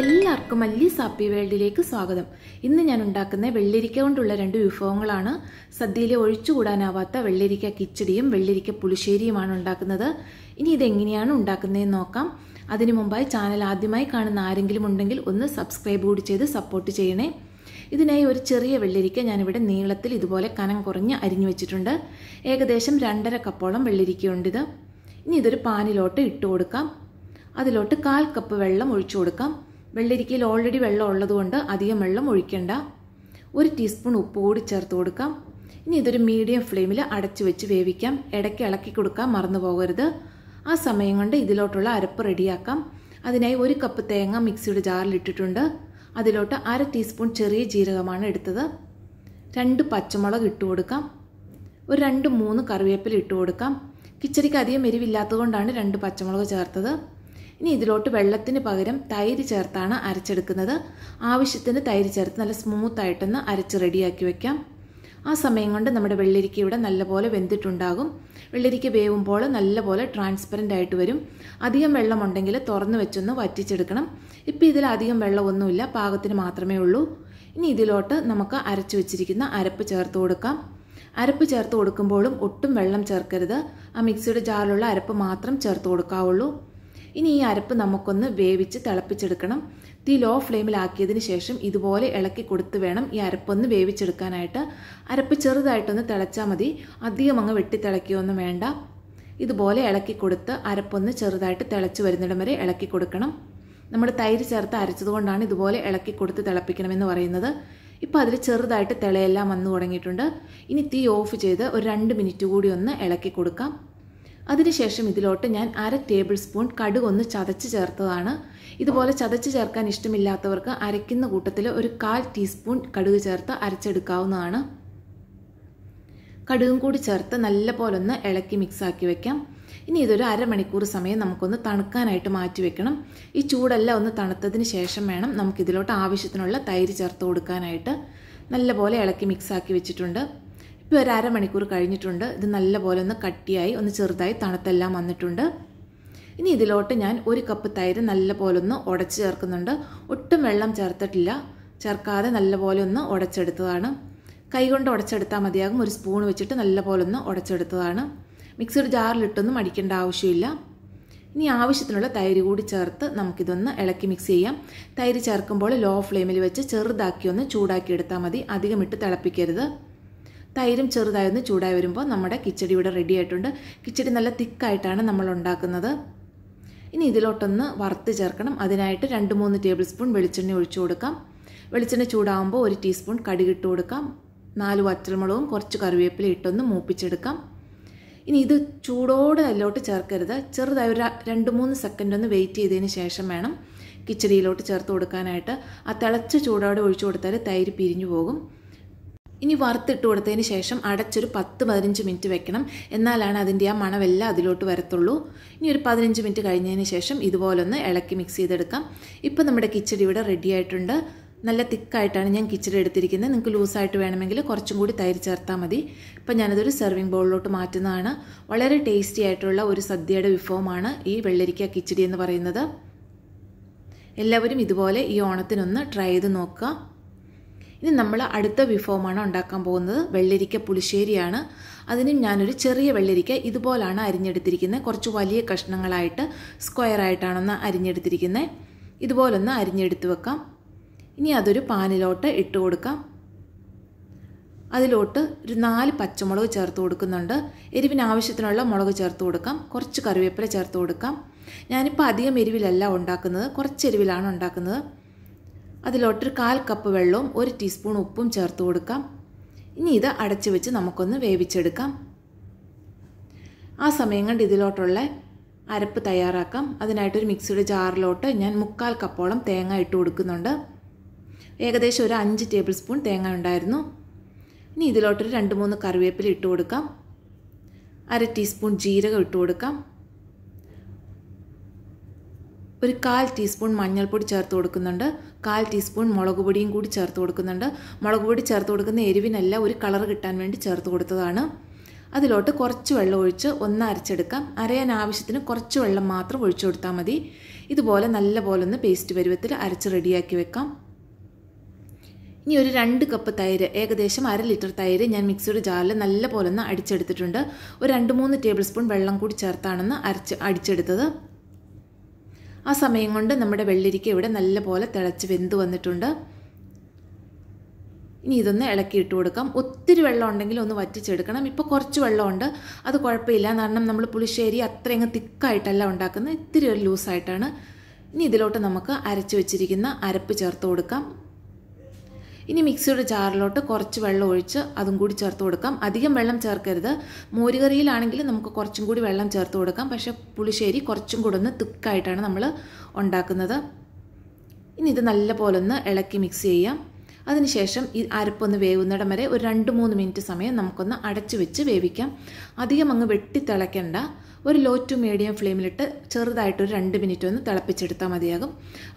എല്ലാവർക്കും മല്ലി സാപ്പി വേൾഡിലേക്ക് സ്വാഗതം ഇന്ന് ഞാൻ ഉണ്ടാക്കുന്ന വെള്ളരിക്ക കൊണ്ടുള്ള രണ്ട് വിഭവങ്ങളാണ് സദ്യയിലെ ഒഴിച്ചുകൂടാനാവാത്ത വെള്ളരിക്ക കിച്ചടിയും വെള്ളരിക്ക പുളിശ്ശേരിയുമാണ് ഉണ്ടാക്കുന്നത് ഇനി ഇതെങ്ങനെയാണ് ഉണ്ടാക്കുന്നതെന്ന് നോക്കാം അതിനു മുമ്പായി ചാനൽ ആദ്യമായി കാണുന്ന ആരെങ്കിലും ഉണ്ടെങ്കിൽ ഒന്ന് സബ്സ്ക്രൈബ് കൂടി ചെയ്ത് സപ്പോർട്ട് ചെയ്യണേ ഇതിനായി ഒരു ചെറിയ വെള്ളരിക്ക ഞാനിവിടെ നീളത്തിൽ ഇതുപോലെ കനം കുറഞ്ഞ് അരിഞ്ഞു വെച്ചിട്ടുണ്ട് ഏകദേശം രണ്ടര കപ്പോളം വെള്ളരിക്കയുണ്ടിത് ഇനി ഇതൊരു പാനിലോട്ട് ഇട്ട് കൊടുക്കാം അതിലോട്ട് കാൽ കപ്പ് വെള്ളം ഒഴിച്ചു കൊടുക്കാം വെള്ളരിക്കയിൽ ഓൾറെഡി വെള്ളം ഉള്ളതുകൊണ്ട് അധികം വെള്ളം ഒഴിക്കേണ്ട ഒരു ടീസ്പൂൺ ഉപ്പ് കൂടി ചേർത്ത് കൊടുക്കാം ഇനി ഇതൊരു മീഡിയം ഫ്ലെയിമിൽ അടച്ചു വെച്ച് വേവിക്കാം ഇടയ്ക്ക് ഇളക്കി കൊടുക്കാം മറന്നു പോകരുത് ആ സമയം കൊണ്ട് ഇതിലോട്ടുള്ള അരപ്പ് റെഡിയാക്കാം അതിനായി ഒരു കപ്പ് തേങ്ങ മിക്സിയുടെ ജാറിൽ ഇട്ടിട്ടുണ്ട് അതിലോട്ട് അര ടീസ്പൂൺ ചെറിയ ജീരകമാണ് എടുത്തത് രണ്ട് പച്ചമുളക് ഇട്ട് കൊടുക്കാം ഒരു രണ്ട് മൂന്ന് കറിവേപ്പില ഇട്ട് കൊടുക്കാം കിച്ചടിക്ക് അധികം എരിവില്ലാത്തതുകൊണ്ടാണ് രണ്ട് പച്ചമുളക് ചേർത്തത് ഇനി ഇതിലോട്ട് വെള്ളത്തിന് പകരം തൈര് ചേർത്താണ് അരച്ചെടുക്കുന്നത് ആവശ്യത്തിന് തൈര് ചേർത്ത് നല്ല സ്മൂത്തായിട്ടൊന്ന് അരച്ച് റെഡിയാക്കി വെക്കാം ആ സമയം കൊണ്ട് നമ്മുടെ വെള്ളരിക്ക ഇവിടെ നല്ലപോലെ വെന്തിട്ടുണ്ടാകും വെള്ളരിക്ക വേവുമ്പോൾ നല്ലപോലെ ട്രാൻസ്പെറൻ്റ് ആയിട്ട് വരും അധികം വെള്ളമുണ്ടെങ്കിൽ തുറന്ന് വെച്ചൊന്ന് വറ്റിച്ചെടുക്കണം ഇപ്പം ഇതിൽ അധികം വെള്ളമൊന്നുമില്ല പാകത്തിന് മാത്രമേ ഉള്ളൂ ഇനി ഇതിലോട്ട് നമുക്ക് അരച്ചു വെച്ചിരിക്കുന്ന അരപ്പ് ചേർത്ത് കൊടുക്കാം അരപ്പ് ചേർത്ത് കൊടുക്കുമ്പോഴും ഒട്ടും വെള്ളം ചേർക്കരുത് ആ മിക്സിയുടെ ജാറിലുള്ള അരപ്പ് മാത്രം ചേർത്ത് കൊടുക്കാവുള്ളൂ ഇനി ഈ അരപ്പ് നമുക്കൊന്ന് വേവിച്ച് തിളപ്പിച്ചെടുക്കണം തീ ലോ ഫ്ലെയിമിലാക്കിയതിന് ശേഷം ഇതുപോലെ ഇളക്കി കൊടുത്ത് വേണം ഈ അരപ്പൊന്ന് വേവിച്ചെടുക്കാനായിട്ട് അരപ്പ് ചെറുതായിട്ടൊന്ന് തിളച്ചാൽ മതി അധികം അങ്ങ് വെട്ടിത്തിളക്കിയൊന്നും വേണ്ട ഇതുപോലെ ഇളക്കി കൊടുത്ത് അരപ്പൊന്ന് ചെറുതായിട്ട് തിളച്ച് വരുന്നിടം വരെ ഇളക്കി കൊടുക്കണം നമ്മൾ തൈര് ചേർത്ത് അരച്ചതുകൊണ്ടാണ് ഇതുപോലെ ഇളക്കി കൊടുത്ത് തിളപ്പിക്കണമെന്ന് പറയുന്നത് ഇപ്പോൾ അതിൽ ചെറുതായിട്ട് തിളയെല്ലാം വന്നു തുടങ്ങിയിട്ടുണ്ട് ഇനി തീ ഓഫ് ചെയ്ത് ഒരു രണ്ട് മിനിറ്റ് കൂടി ഒന്ന് ഇളക്കി കൊടുക്കാം അതിനുശേഷം ഇതിലോട്ട് ഞാൻ അര ടേബിൾ സ്പൂൺ കടുക് ഒന്ന് ചതച്ച് ചേർത്തതാണ് ഇതുപോലെ ചതച്ച് ചേർക്കാൻ ഇഷ്ടമില്ലാത്തവർക്ക് അരയ്ക്കുന്ന കൂട്ടത്തിൽ ഒരു കാൽ ടീസ്പൂൺ കടുക് ചേർത്ത് അരച്ചെടുക്കാവുന്നതാണ് കടുകും കൂടി ചേർത്ത് നല്ല ഒന്ന് ഇളക്കി മിക്സാക്കി വെക്കാം ഇനി ഇതൊരു അരമണിക്കൂർ സമയം നമുക്കൊന്ന് തണുക്കാനായിട്ട് മാറ്റി വെക്കണം ഈ ചൂടെല്ലാം ഒന്ന് തണുത്തതിന് ശേഷം വേണം നമുക്കിതിലോട്ട് ആവശ്യത്തിനുള്ള തൈര് ചേർത്ത് കൊടുക്കാനായിട്ട് നല്ലപോലെ ഇളക്കി മിക്സാക്കി വെച്ചിട്ടുണ്ട് ഇപ്പോൾ ഒരു അരമണിക്കൂർ കഴിഞ്ഞിട്ടുണ്ട് ഇത് നല്ലപോലെ ഒന്ന് കട്ടിയായി ഒന്ന് ചെറുതായി തണുത്തെല്ലാം വന്നിട്ടുണ്ട് ഇനി ഇതിലോട്ട് ഞാൻ ഒരു കപ്പ് തൈര് നല്ലപോലെ ഒന്ന് ഉടച്ച് ചേർക്കുന്നുണ്ട് ഒട്ടും വെള്ളം ചേർത്തിട്ടില്ല ചേർക്കാതെ നല്ലപോലെ ഒന്ന് ഉടച്ചെടുത്തതാണ് കൈകൊണ്ട് ഉടച്ചെടുത്താൽ മതിയാകും ഒരു സ്പൂൺ വെച്ചിട്ട് നല്ലപോലെ ഒന്ന് ഉടച്ചെടുത്തതാണ് മിക്സിയുടെ ജാറിലിട്ടൊന്നും അടിക്കേണ്ട ആവശ്യമില്ല ഇനി ആവശ്യത്തിനുള്ള തൈര് കൂടി ചേർത്ത് നമുക്കിതൊന്ന് ഇളക്കി മിക്സ് ചെയ്യാം തൈര് ചേർക്കുമ്പോൾ ലോ ഫ്ലെയിമിൽ വെച്ച് ചെറുതാക്കി ഒന്ന് ചൂടാക്കി എടുത്താൽ മതി അധികം ഇട്ട് തിളപ്പിക്കരുത് തൈരും ചെറുതായി ഒന്ന് ചൂടായി വരുമ്പോൾ നമ്മുടെ കിച്ചടി ഇവിടെ റെഡി ആയിട്ടുണ്ട് കിച്ചടി നല്ല തിക്കായിട്ടാണ് നമ്മൾ ഉണ്ടാക്കുന്നത് ഇനി ഇതിലോട്ടൊന്ന് വറുത്ത് ചേർക്കണം അതിനായിട്ട് രണ്ട് മൂന്ന് ടേബിൾ സ്പൂൺ വെളിച്ചെണ്ണ ഒഴിച്ചു കൊടുക്കാം വെളിച്ചെണ്ണ ചൂടാകുമ്പോൾ ഒരു ടീസ്പൂൺ കടുകിട്ട് കൊടുക്കാം നാല് വറ്റൽമുളകും കുറച്ച് കറിവേപ്പില ഇട്ടൊന്ന് മൂപ്പിച്ചെടുക്കാം ഇനി ഇത് ചൂടോടെ അതിലോട്ട് ചേർക്കരുത് ചെറുതായി ഒരു രണ്ട് മൂന്ന് സെക്കൻഡ് ഒന്ന് വെയിറ്റ് ചെയ്തതിന് ശേഷം വേണം കിച്ചടിയിലോട്ട് ചേർത്ത് കൊടുക്കാനായിട്ട് ആ തിളച്ച് ചൂടോടെ ഒഴിച്ചു കൊടുത്താൽ തൈര് പിരിഞ്ഞു പോകും ഇനി വറുത്തിട്ട് കൊടുത്തതിന് ശേഷം അടച്ചൊരു പത്ത് പതിനഞ്ച് മിനിറ്റ് വെക്കണം എന്നാലാണ് അതിൻ്റെ ആ മണമെല്ലാം അതിലോട്ട് വരത്തുള്ളൂ ഇനി ഒരു പതിനഞ്ച് മിനിറ്റ് കഴിഞ്ഞതിന് ശേഷം ഇതുപോലൊന്ന് ഇളക്കി മിക്സ് ചെയ്തെടുക്കാം ഇപ്പോൾ നമ്മുടെ കിച്ചടി ഇവിടെ റെഡി ആയിട്ടുണ്ട് നല്ല തിക്കായിട്ടാണ് ഞാൻ കിച്ചടി എടുത്തിരിക്കുന്നത് നിങ്ങൾക്ക് ലൂസായിട്ട് വേണമെങ്കിൽ കുറച്ചും കൂടി തൈര് ചേർത്താൽ മതി ഇപ്പം ഞാനതൊരു സെർവിങ് ബൗളിലോട്ട് മാറ്റുന്നതാണ് വളരെ ടേസ്റ്റി ആയിട്ടുള്ള ഒരു സദ്യയുടെ വിഭവമാണ് ഈ വെള്ളരിക്ക കിച്ചടി എന്ന് പറയുന്നത് എല്ലാവരും ഇതുപോലെ ഈ ഓണത്തിനൊന്ന് ട്രൈ ചെയ്ത് നോക്കുക ഇനി നമ്മൾ അടുത്ത വിഭവമാണ് ഉണ്ടാക്കാൻ പോകുന്നത് വെള്ളരിക്ക പുളിശ്ശേരിയാണ് അതിനും ഞാനൊരു ചെറിയ വെള്ളരിക്ക ഇതുപോലാണ് അരിഞ്ഞെടുത്തിരിക്കുന്നത് കുറച്ച് വലിയ കഷ്ണങ്ങളായിട്ട് സ്ക്വയറായിട്ടാണൊന്ന് അരിഞ്ഞെടുത്തിരിക്കുന്നത് ഇതുപോലൊന്ന് അരിഞ്ഞെടുത്ത് വെക്കാം ഇനി അതൊരു പാനിലോട്ട് ഇട്ട് കൊടുക്കാം അതിലോട്ട് ഒരു നാല് പച്ചമുളക് ചേർത്ത് കൊടുക്കുന്നുണ്ട് എരിവിന് ആവശ്യത്തിനുള്ള മുളക് ചേർത്ത് കൊടുക്കാം കുറച്ച് കറിവേപ്പില ചേർത്ത് കൊടുക്കാം ഞാനിപ്പോൾ അധികം എരിവിലല്ല ഉണ്ടാക്കുന്നത് കുറച്ച് എരിവിലാണ് ഉണ്ടാക്കുന്നത് അതിലോട്ടൊരു കാൽ കപ്പ് വെള്ളവും ഒരു ടീസ്പൂൺ ഉപ്പും ചേർത്ത് കൊടുക്കാം ഇനി ഇത് അടച്ചു വെച്ച് നമുക്കൊന്ന് വേവിച്ചെടുക്കാം ആ സമയം ഇതിലോട്ടുള്ള അരപ്പ് തയ്യാറാക്കാം അതിനായിട്ടൊരു മിക്സിയുടെ ജാറിലോട്ട് ഞാൻ മുക്കാൽ കപ്പോളം തേങ്ങ ഇട്ട് കൊടുക്കുന്നുണ്ട് ഏകദേശം ഒരു അഞ്ച് ടേബിൾ സ്പൂൺ തേങ്ങ ഉണ്ടായിരുന്നു ഇനി ഇതിലോട്ടൊരു രണ്ട് മൂന്ന് കറിവേപ്പില ഇട്ട് കൊടുക്കാം അര ടീസ്പൂൺ ജീരകം ഇട്ട് കൊടുക്കാം ഒരു കാൽ ടീസ്പൂൺ മഞ്ഞൾപ്പൊടി ചേർത്ത് കൊടുക്കുന്നുണ്ട് കാൽ ടീസ്പൂൺ മുളക് പൊടിയും കൂടി ചേർത്ത് കൊടുക്കുന്നുണ്ട് മുളക് പൊടി ചേർത്ത് കൊടുക്കുന്ന എരിവിനല്ല ഒരു കളർ കിട്ടാൻ വേണ്ടി ചേർത്ത് കൊടുത്തതാണ് അതിലോട്ട് കുറച്ച് വെള്ളം ഒഴിച്ച് ഒന്ന് അരച്ചെടുക്കാം അരയാൻ ആവശ്യത്തിന് കുറച്ച് വെള്ളം മാത്രം ഒഴിച്ചു കൊടുത്താൽ മതി ഇതുപോലെ നല്ല പോലെ ഒന്ന് പേസ്റ്റ് പരുവത്തിൽ അരച്ച് റെഡിയാക്കി വെക്കാം ഇനി ഒരു രണ്ട് കപ്പ് തൈര് ഏകദേശം അര ലിറ്റർ തൈര് ഞാൻ മിക്സിയുടെ ജാറിൽ നല്ല പോലെ ഒന്ന് അടിച്ചെടുത്തിട്ടുണ്ട് ഒരു രണ്ട് മൂന്ന് ടേബിൾ സ്പൂൺ വെള്ളം കൂടി ചേർത്താണെന്ന് അരച്ച് അടിച്ചെടുത്തത് ആ സമയം കൊണ്ട് നമ്മുടെ വെള്ളരിക്ക ഇവിടെ നല്ലപോലെ തിളച്ച് വെന്ത് വന്നിട്ടുണ്ട് ഇനി ഇതൊന്ന് ഇളക്കി ഇട്ട് കൊടുക്കാം ഒത്തിരി വെള്ളം ഉണ്ടെങ്കിൽ ഒന്ന് വറ്റിച്ചെടുക്കണം ഇപ്പോൾ കുറച്ച് വെള്ളമുണ്ട് അത് കുഴപ്പമില്ല കാരണം നമ്മൾ പുളിശ്ശേരി അത്രയങ്ങ് തിക്കായിട്ടല്ല ഉണ്ടാക്കുന്നത് ഇത്തിരി ഒരു ലൂസായിട്ടാണ് ഇനി ഇതിലോട്ട് നമുക്ക് അരച്ച് വെച്ചിരിക്കുന്ന അരപ്പ് ചേർത്ത് കൊടുക്കാം ഇനി മിക്സിയുടെ ജാറിലോട്ട് കുറച്ച് വെള്ളം ഒഴിച്ച് അതും കൂടി ചേർത്ത് കൊടുക്കാം അധികം വെള്ളം ചേർക്കരുത് മോരുകറിയിലാണെങ്കിൽ നമുക്ക് കുറച്ചും കൂടി വെള്ളം ചേർത്ത് കൊടുക്കാം പക്ഷേ പുളിശ്ശേരി കുറച്ചും കൂടി ഒന്ന് തിക്കായിട്ടാണ് നമ്മൾ ഉണ്ടാക്കുന്നത് ഇനി ഇത് നല്ലപോലെ ഒന്ന് ഇളക്കി മിക്സ് ചെയ്യാം അതിനുശേഷം ഈ അരപ്പൊന്ന് വേവുന്നിടം വരെ ഒരു രണ്ട് മൂന്ന് മിനിറ്റ് സമയം നമുക്കൊന്ന് അടച്ചു വെച്ച് വേവിക്കാം അധികം അങ്ങ് വെട്ടി തിളയ്ക്കണ്ട ഒരു ലോ ടു മീഡിയം ഫ്ലെയിമിലിട്ട് ചെറുതായിട്ടൊരു രണ്ട് മിനിറ്റ് ഒന്ന് തിളപ്പിച്ചെടുത്താൽ മതിയാകും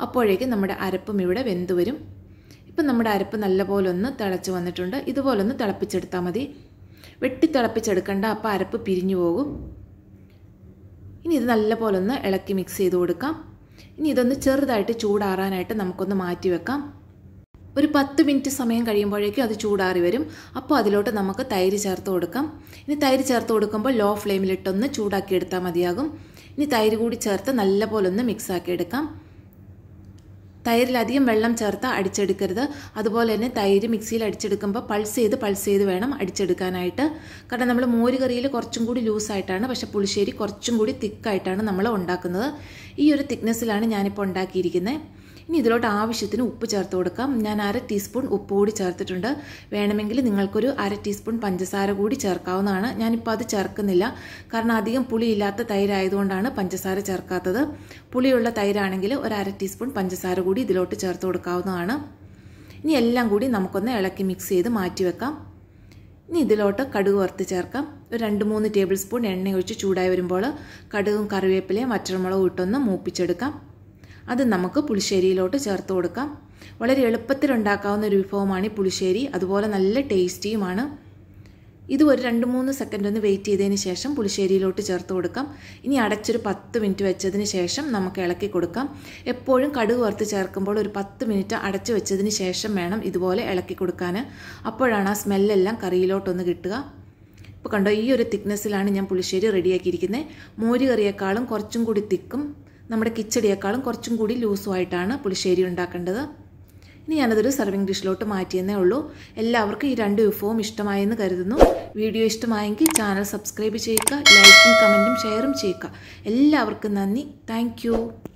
അപ്പോഴേക്കും നമ്മുടെ അരപ്പും ഇവിടെ വെന്തുവരും ഇപ്പം നമ്മുടെ അരപ്പ് നല്ലപോലെ ഒന്ന് തിളച്ച് വന്നിട്ടുണ്ട് ഇതുപോലൊന്ന് തിളപ്പിച്ചെടുത്താൽ മതി വെട്ടി തിളപ്പിച്ചെടുക്കണ്ട അപ്പം അരപ്പ് പിരിഞ്ഞു പോകും ഇനി ഇത് നല്ലപോലെ ഒന്ന് ഇളക്കി മിക്സ് ചെയ്ത് കൊടുക്കാം ഇനി ഇതൊന്ന് ചെറുതായിട്ട് ചൂടാറാനായിട്ട് നമുക്കൊന്ന് മാറ്റി വെക്കാം ഒരു പത്ത് മിനിറ്റ് സമയം കഴിയുമ്പോഴേക്കും അത് ചൂടാറി വരും അപ്പോൾ അതിലോട്ട് നമുക്ക് തൈര് ചേർത്ത് കൊടുക്കാം ഇനി തൈര് ചേർത്ത് കൊടുക്കുമ്പോൾ ലോ ഫ്ലെയിമിലിട്ടൊന്ന് ചൂടാക്കി എടുത്താൽ മതിയാകും ഇനി തൈര് കൂടി ചേർത്ത് നല്ലപോലെ ഒന്ന് ആക്കി എടുക്കാം തൈരിലധികം വെള്ളം ചേർത്ത് അടിച്ചെടുക്കരുത് അതുപോലെ തന്നെ തൈര് മിക്സിയിൽ അടിച്ചെടുക്കുമ്പോൾ പൾസ് ചെയ്ത് പൾസ് ചെയ്ത് വേണം അടിച്ചെടുക്കാനായിട്ട് കാരണം നമ്മൾ മോര് കറിയിൽ കുറച്ചും കൂടി ലൂസായിട്ടാണ് പക്ഷേ പുളിശ്ശേരി കുറച്ചും കൂടി തിക്കായിട്ടാണ് നമ്മൾ ഉണ്ടാക്കുന്നത് ഈ ഒരു തിക്നെസ്സിലാണ് ഞാനിപ്പോൾ ഉണ്ടാക്കിയിരിക്കുന്നത് ഇനി ഇതിലോട്ട് ആവശ്യത്തിന് ഉപ്പ് ചേർത്ത് കൊടുക്കാം ഞാൻ അര ടീസ്പൂൺ ഉപ്പ് കൂടി ചേർത്തിട്ടുണ്ട് വേണമെങ്കിൽ നിങ്ങൾക്കൊരു അര ടീസ്പൂൺ പഞ്ചസാര കൂടി ചേർക്കാവുന്നതാണ് ഞാനിപ്പോൾ അത് ചേർക്കുന്നില്ല കാരണം അധികം പുളിയില്ലാത്ത തൈരായതുകൊണ്ടാണ് പഞ്ചസാര ചേർക്കാത്തത് പുളിയുള്ള തൈരാണെങ്കിൽ ഒരു അര ടീസ്പൂൺ പഞ്ചസാര കൂടി ഇതിലോട്ട് ചേർത്ത് കൊടുക്കാവുന്നതാണ് ഇനി എല്ലാം കൂടി നമുക്കൊന്ന് ഇളക്കി മിക്സ് ചെയ്ത് മാറ്റി വെക്കാം ഇനി ഇതിലോട്ട് കടുക് വറുത്ത് ചേർക്കാം ഒരു രണ്ട് മൂന്ന് ടേബിൾ സ്പൂൺ എണ്ണ ഒഴിച്ച് ചൂടായി വരുമ്പോൾ കടുകും കറിവേപ്പിലയും മുളകും ഇട്ടൊന്ന് മൂപ്പിച്ചെടുക്കാം അത് നമുക്ക് പുളിശ്ശേരിയിലോട്ട് ചേർത്ത് കൊടുക്കാം വളരെ എളുപ്പത്തിൽ ഉണ്ടാക്കാവുന്ന ഒരു വിഭവമാണ് ഈ പുളിശ്ശേരി അതുപോലെ നല്ല ടേസ്റ്റിയുമാണ് ഇത് ഒരു രണ്ട് മൂന്ന് സെക്കൻഡ് ഒന്ന് വെയിറ്റ് ചെയ്തതിന് ശേഷം പുളിശ്ശേരിയിലോട്ട് ചേർത്ത് കൊടുക്കാം ഇനി അടച്ചൊരു പത്ത് മിനിറ്റ് വെച്ചതിന് ശേഷം നമുക്ക് ഇളക്കി കൊടുക്കാം എപ്പോഴും കടുക് വറുത്ത് ചേർക്കുമ്പോൾ ഒരു പത്ത് മിനിറ്റ് അടച്ചു വെച്ചതിന് ശേഷം വേണം ഇതുപോലെ ഇളക്കി കൊടുക്കാൻ അപ്പോഴാണ് ആ സ്മെല്ലെല്ലാം കറിയിലോട്ടൊന്ന് കിട്ടുക ഇപ്പോൾ കണ്ടോ ഈ ഒരു തിക്നെസ്സിലാണ് ഞാൻ പുളിശ്ശേരി റെഡിയാക്കിയിരിക്കുന്നത് മോരുകറിയേക്കാളും കറിയേക്കാളും കുറച്ചും കൂടി തിക്കും നമ്മുടെ കിച്ചടിയേക്കാളും കുറച്ചും കൂടി ലൂസുമായിട്ടാണ് പുളിശ്ശേരി ഉണ്ടാക്കേണ്ടത് ഇനി ഞാനതൊരു സെർവിങ് ഡിഷിലോട്ട് മാറ്റിയെന്നേ ഉള്ളൂ എല്ലാവർക്കും ഈ രണ്ട് വിഭവവും ഇഷ്ടമായെന്ന് കരുതുന്നു വീഡിയോ ഇഷ്ടമായെങ്കിൽ ചാനൽ സബ്സ്ക്രൈബ് ചെയ്യുക ലൈക്കും കമൻറ്റും ഷെയറും ചെയ്യുക എല്ലാവർക്കും നന്ദി താങ്ക്